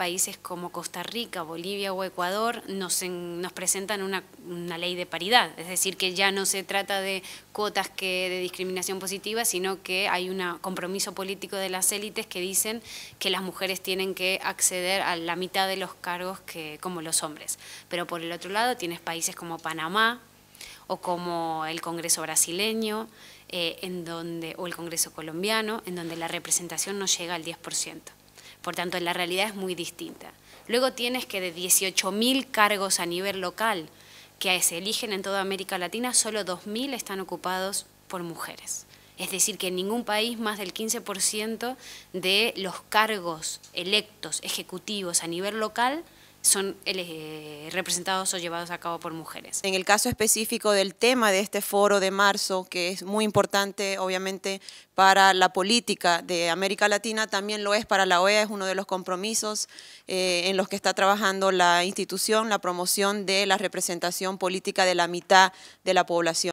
países como Costa Rica, Bolivia o Ecuador nos, nos presentan una, ley de paridad, es decir, que ya no se trata de cuotas que de discriminación positiva, sino que hay un compromiso político de las élites que dicen que las mujeres tienen que acceder a la mitad de los cargos que, como los hombres. Pero por el otro lado tienes países como Panamá o como el Congreso brasileño, eh, en donde, o el Congreso colombiano, en donde la representación no llega al 10%. Por tanto, la realidad es muy distinta. Luego tienes que de 18.000 cargos a nivel local que se eligen en toda América Latina, solo 2.000 están ocupados por mujeres. Es decir, que en ningún país más del 15% de los cargos electos ejecutivos a nivel local son eh, representados o llevados a cabo por mujeres. En el caso específico del tema de este foro de marzo, que es muy importante obviamente para la política de América Latina, también lo es para la OEA, es uno de los compromisos eh, en los que está trabajando la institución, la promoción de la representación política de la mitad de la población.